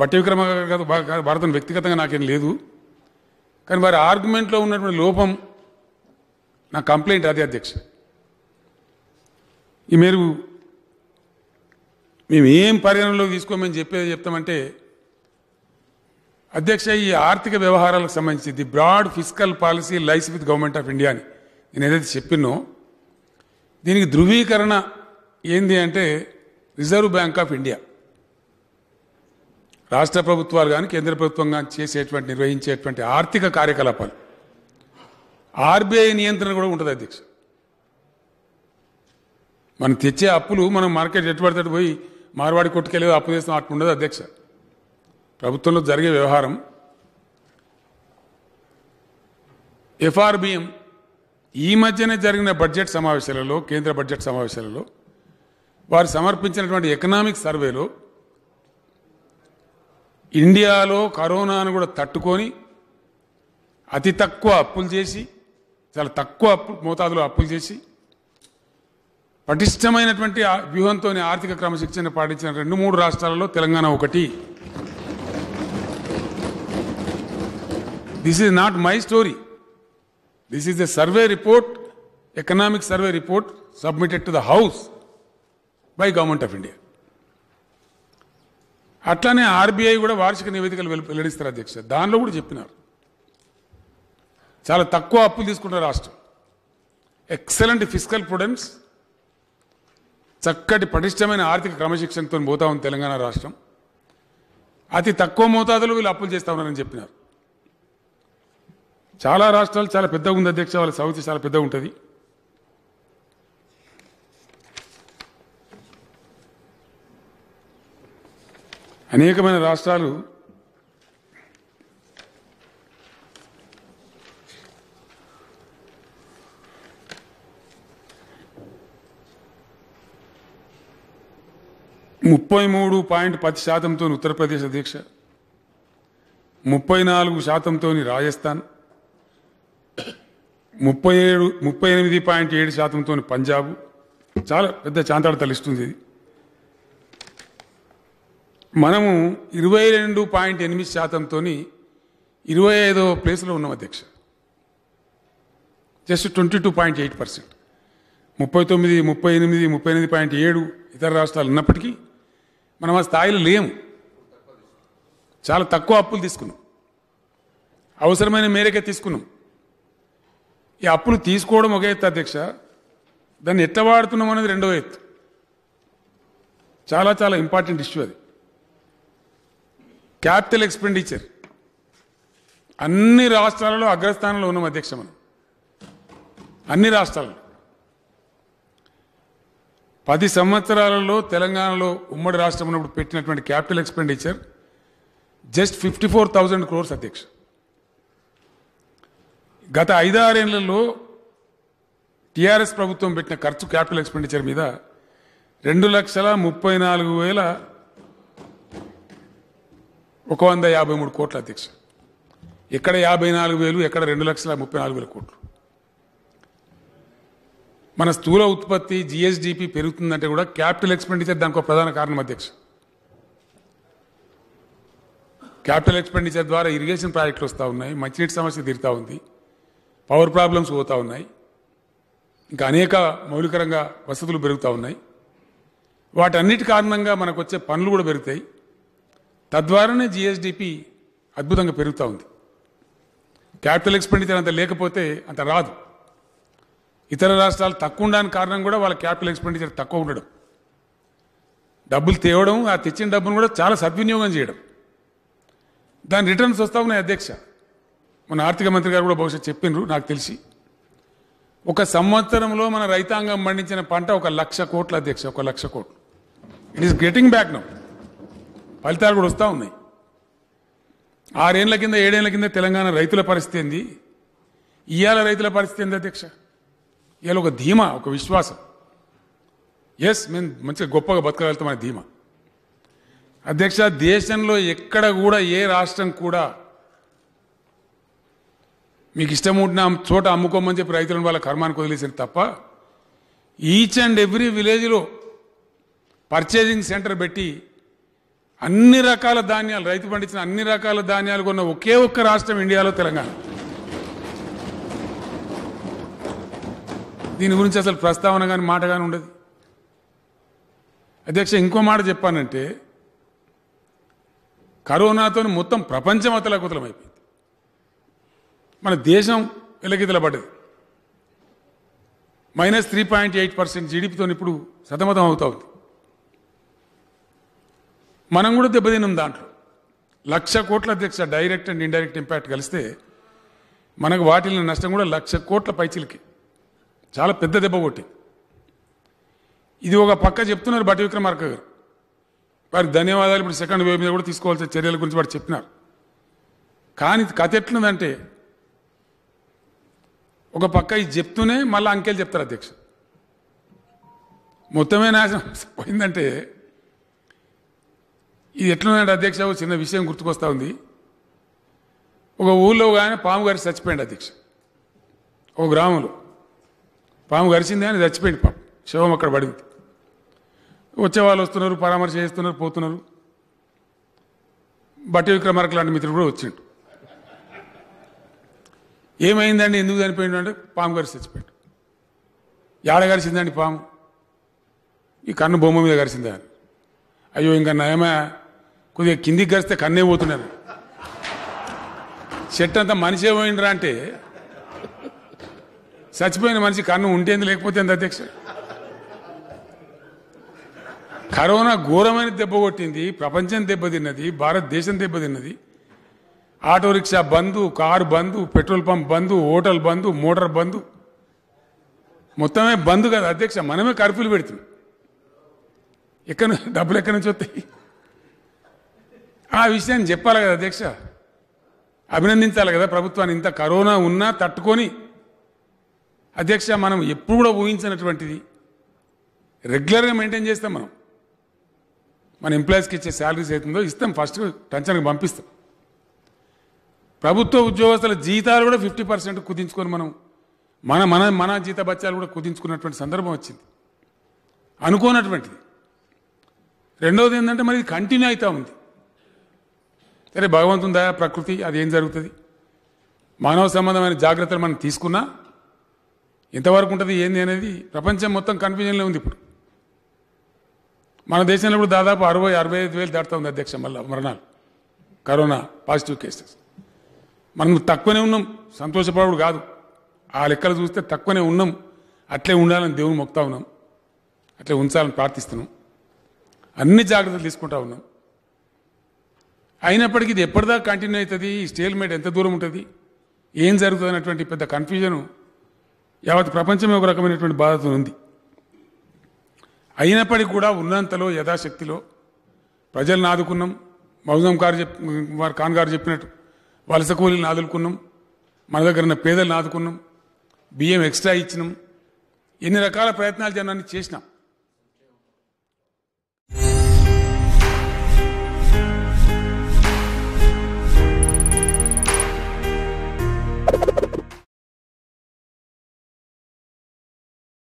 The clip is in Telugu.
బట్టి విక్రమ భారతం వ్యక్తిగతంగా నాకేం లేదు కానీ వారి ఆర్గ్యుమెంట్లో ఉన్నటువంటి లోపం నా కంప్లైంట్ అది అధ్యక్ష ఈ మీరు మేము ఏం పరిగణనలోకి తీసుకోమని చెప్పేది చెప్తామంటే అధ్యక్ష ఈ ఆర్థిక వ్యవహారాలకు సంబంధించి the broad physical policy lies with government of India అని నేను ఏదైతే చెప్పినో దీనికి ధృవీకరణ ఏంది అంటే రిజర్వ్ బ్యాంక్ ఆఫ్ ఇండియా రాష్ట్ర ప్రభుత్వాలు కానీ కేంద్ర ప్రభుత్వం కానీ చేసేటువంటి నిర్వహించేటువంటి ఆర్థిక కార్యకలాపాలు ఆర్బీఐ నియంత్రణ కూడా ఉంటుంది అధ్యక్ష మనం తెచ్చే అప్పులు మనం మార్కెట్ ఎట్టుబడితే పోయి మార్వాడి కొట్టుకెళ్ళి అప్పు చేస్తాం అట్లా ఉండదు అధ్యక్ష ప్రభుత్వంలో జరిగే వ్యవహారం ఎఫ్ఆర్బిఎం ఈ మధ్యనే జరిగిన బడ్జెట్ సమావేశాలలో కేంద్ర బడ్జెట్ సమావేశాలలో వారు సమర్పించినటువంటి ఎకనామిక్ సర్వేలో ఇండియాలో కరోనాను కూడా తట్టుకొని అతి తక్కువ అప్పులు చేసి చాలా తక్కువ అప్పు మోతాదులో అప్పులు చేసి పటిష్టమైనటువంటి వ్యూహంతో ఆర్థిక క్రమశిక్షణ పాటించిన రెండు మూడు రాష్ట్రాలలో తెలంగాణ ఒకటి this is not my story this is the survey report economic survey report submitted to the house by government of India అట్లానే ఆర్బీఐ కూడా వార్షిక నివేదికలు వెల్లడిస్తారు అధ్యక్ష దానిలో కూడా చెప్పినారు చాలా తక్కువ అప్పులు తీసుకున్న రాష్ట్రం ఎక్సలెంట్ ఫిజికల్ ప్రుడెన్స్ చక్కటి పటిష్టమైన ఆర్థిక క్రమశిక్షణతో పోతా ఉంది తెలంగాణ రాష్ట్రం అతి తక్కువ మోతాదులో వీళ్ళు అప్పులు చేస్తా ఉన్నారని చెప్పినారు చాలా రాష్ట్రాలు చాలా పెద్దగా ఉంది అధ్యక్ష వాళ్ళ సౌతి చాలా పెద్దగా ఉంటుంది అనేకమైన రాష్ట్రాలు ముప్పై మూడు పాయింట్ పది శాతంతో ఉత్తరప్రదేశ్ అధ్యక్ష ముప్పై నాలుగు శాతంతో రాజస్థాన్ ముప్పై ఏడు ముప్పై ఎనిమిది పాయింట్ ఏడు శాతంతో పంజాబ్ చాలా పెద్ద చాంతాడు తలిస్తుంది ఇది మనము ఇరవై రెండు పాయింట్ ఎనిమిది శాతంతో ఇరవై ఐదో ప్లేస్లో ఉన్నాం అధ్యక్ష just twenty two point eight percent ముప్పై తొమ్మిది ముప్పై ఎనిమిది ముప్పై ఎనిమిది పాయింట్ ఏడు ఇతర రాష్ట్రాలు ఉన్నప్పటికీ మనం ఆ స్థాయిలో లేము చాలా తక్కువ అప్పులు తీసుకున్నాం అవసరమైన మేరకే తీసుకున్నాం ఈ అప్పులు తీసుకోవడం ఒక ఎత్తు అధ్యక్ష దాన్ని ఎట్లా వాడుతున్నాం అనేది రెండవ ఎత్తు చాలా చాలా ఇంపార్టెంట్ ఇష్యూ అది క్యాపిటల్ ఎక్స్పెండిచర్ అన్ని రాష్ట్రాలలో అగ్రస్థానంలో ఉన్నాం అధ్యక్ష మనం అన్ని రాష్ట్రాలలో పది సంవత్సరాలలో తెలంగాణలో ఉమ్మడి రాష్ట్రం ఉన్నప్పుడు పెట్టినటువంటి capital expenditure just fifty four thousand crores అధ్యక్ష గత ఐదారేళ్లలో టీఆర్ఎస్ ప్రభుత్వం పెట్టిన ఖర్చు క్యాపిటల్ ఎక్స్పెండిచర్ మీద రెండు లక్షల ముప్పై నాలుగు వేల ఒక వంద యాభై మూడు కోట్ల అధ్యక్ష ఇక్కడ యాభై నాలుగు వేలు ఎక్కడ రెండు లక్షల ముప్పై నాలుగు వేల కోట్లు మన స్థూల ఉత్పత్తి జిఎస్డిపి పెరుగుతుందంటే కూడా క్యాపిటల్ ఎక్స్పెండిచర్ దానికి ఒక ప్రధాన కారణం అధ్యక్ష క్యాపిటల్ ఎక్స్పెండిచర్ ద్వారా ఇరిగేషన్ ప్రాజెక్టులు వస్తూ ఉన్నాయి మంచినీటి సమస్య తీరుతూ ఉంది పవర్ ప్రాబ్లమ్స్ పోతూ ఉన్నాయి ఇంకా అనేక మౌలికరంగా వసతులు పెరుగుతూ ఉన్నాయి వాటన్నిటి కారణంగా మనకు వచ్చే పనులు కూడా పెరుగుతాయి తద్వారానే జిఎస్డిపి అద్భుతంగా పెరుగుతూ ఉంది క్యాపిటల్ ఎక్స్పెండిచర్ అంత లేకపోతే అంత రాదు ఇతర రాష్ట్రాలు తక్కువ ఉండడానికి కారణం కూడా వాళ్ళ క్యాపిటల్ ఎక్స్పెండిచర్ తక్కువ ఉండడం డబ్బులు తేవడం ఆ తెచ్చిన డబ్బును కూడా చాలా సద్వినియోగం చేయడం దాని రిటర్న్స్ వస్తా ఉన్నాయి అధ్యక్ష మన ఆర్థిక మంత్రి గారు కూడా బహుశా చెప్పినారు నాకు తెలిసి ఒక సంవత్సరంలో మన రైతాంగం పండించిన పంట ఒక లక్ష కోట్ల అధ్యక్ష ఒక లక్ష కోట్లు it is getting back now ఫలితాలు కూడా వస్తూ ఉన్నాయి ఆరేళ్ల కింద ఏడేళ్ల కింద తెలంగాణ రైతుల పరిస్థితి ఏంది ఇవాళ రైతుల పరిస్థితి ఏంది అధ్యక్ష ఇవాళ ఒక ధీమా ఒక విశ్వాసం ఎస్ మేము మంచిగా గొప్పగా బతకగలుగుతాం అనే ధీమా అధ్యక్ష దేశంలో ఎక్కడ కూడా ఏ రాష్ట్రం కూడా మీకు ఇష్టం ఉంటున్న చోట అమ్ముకోమని చెప్పి రైతులను వాళ్ళ కర్మానికి వదిలేసారు తప్ప ఈచ్ అండ్ ఎవ్రీ విలేజ్లో పర్చేజింగ్ సెంటర్ పెట్టి అన్ని రకాల ధాన్యాలు రైతు పండించిన అన్ని రకాల ధాన్యాలు కొన్న ఒకే ఒక్క రాష్ట్రం ఇండియాలో తెలంగాణ దీని గురించి అసలు ప్రస్తావన కానీ మాట కానీ ఉండదు అధ్యక్ష ఇంకో మాట చెప్పానంటే కరోనాతో మొత్తం ప్రపంచం అతలకుతలం అయిపోయింది మన దేశం వెలకితల పడ్డది minus three point eight percent జీడిపితో ఇప్పుడు సతమతం అవుతా ఉంది మనం కూడా దెబ్బతిన్నాం దాంట్లో లక్ష కోట్ల అధ్యక్ష డైరెక్ట్ అండ్ ఇండైరెక్ట్ ఇంపాక్ట్ కలిస్తే మనకు వాటిల్ని నష్టం కూడా లక్ష కోట్ల పైచిలకి చాలా పెద్ద దెబ్బ కొట్టి ఇది ఒక పక్క చెప్తున్నారు బట్టి విక్రమార్క గారు వారి ధన్యవాదాలు ఇప్పుడు సెకండ్ వేవ్ మీద కూడా తీసుకోవాల్సిన చర్యల గురించి వాడు చెప్పినారు కానీ కథ ఎట్లుందంటే ఒక పక్క ఇది చెప్తూనే మళ్ళీ అంకెలు చెప్తారు అధ్యక్ష మొత్తమే నాశనం పోయిందంటే ఇది ఎట్లున్నాడు అధ్యక్ష చిన్న విషయం గుర్తుకొస్తూ ఉంది ఒక ఊళ్ళో కానీ పాము గారి చచ్చిపోయింది అధ్యక్ష ఒక గ్రామంలో పాము గరిచింది అని చచ్చిపోయింది పాపం శవం అక్కడ పడింది వచ్చే వాళ్ళు వస్తున్నారు పరామర్శ చేస్తున్నారు పోతున్నారు బట్టి విక్రమార్క లాంటి మిత్రుడు కూడా వచ్చిండు ఏమైందండి ఎందుకు చనిపోయిండు అంటే పాము గారి చచ్చిపోయాడు ఏడ గరిచిందండి పాము ఈ కన్ను బొమ్మ మీద గరిచిందా అని అయ్యో ఇంకా నయమా కొద్దిగా కిందికి గరిస్తే కన్నే పోతున్నాను చెట్టు అంతా మనిషి పోయినరా అంటే చచ్చిపోయిన మనిషి కన్ను ఉంటేంది లేకపోతే ఎంత అధ్యక్ష కరోనా ఘోరమైన దెబ్బ కొట్టింది ప్రపంచం దెబ్బతిన్నది భారతదేశం దెబ్బతిన్నది auto rickshaw bandh car bandh petrol pump bandh hotel bandh motor bandh మొత్తమే బంద్ కదా అధ్యక్ష మనమే కర్ఫ్యూలు పెడుతుంది ఎక్కడ డబ్బులు ఎక్కడి నుంచి వస్తాయి ఆ విషయాన్ని చెప్పాలి కదా అధ్యక్ష అభినందించాలి కదా ప్రభుత్వాన్ని ఇంత కరోనా ఉన్నా తట్టుకొని అధ్యక్ష మనం ఎప్పుడు కూడా ఊహించినటువంటిది రెగ్యులర్గా మెయింటైన్ చేస్తాం మనం మన ఎంప్లాయీస్కి ఇచ్చే శాలరీస్ అవుతుందో ఇస్తాం ఫస్ట్ టెన్షన్కి పంపిస్తాం ప్రభుత్వ ఉద్యోగస్తుల జీతాలు కూడా ఫిఫ్టీ పర్సెంట్ కుదించుకొని మనం మన మన మన జీత బత్యాలు కూడా కుదించుకున్నటువంటి సందర్భం వచ్చింది అనుకోనటువంటిది రెండవది ఏంటంటే మరి ఇది కంటిన్యూ అవుతూ ఉంది సరే భగవంతుని దయా ప్రకృతి అది ఏం జరుగుతుంది మానవ సంబంధమైన జాగ్రత్తలు మనం తీసుకున్నా ఎంతవరకు ఉంటుంది ఏంది అనేది ప్రపంచం మొత్తం కన్ఫ్యూజన్లో ఉంది ఇప్పుడు మన దేశంలో ఇప్పుడు దాదాపు అరవై అరవై ఐదు వేలు దాటుతా ఉంది అధ్యక్ష మళ్ళీ మరణాలు కరోనా పాజిటివ్ కేసెస్ మనం తక్కువనే ఉన్నాం సంతోషపడవుడు కాదు ఆ లెక్కలు చూస్తే తక్కువనే ఉన్నాం అట్లే ఉండాలని దేవుని మొక్తా ఉన్నాం అట్లే ఉంచాలని ప్రార్థిస్తున్నాం అన్ని జాగ్రత్తలు తీసుకుంటా ఉన్నాం అయినప్పటికీ ఇది ఎప్పటిదాకా కంటిన్యూ అవుతుంది ఈ మేడ్ ఎంత దూరం ఉంటుంది ఏం జరుగుతుంది అనేటువంటి పెద్ద కన్ఫ్యూజను యావత్ ప్రపంచమే ఒక రకమైనటువంటి బాధతో ఉంది అయినప్పటికీ కూడా ఉన్నంతలో యథాశక్తిలో ప్రజలను ఆదుకున్నాం మౌజం గారు చెప్ వారు ఖాన్ గారు చెప్పినట్టు వలస కూలీలను ఆదుకున్నాం మన దగ్గర ఉన్న పేదలను ఆదుకున్నాం బియ్యం ఎక్స్ట్రా ఇచ్చినాం ఎన్ని రకాల ప్రయత్నాలు జనాన్ని చేసినాం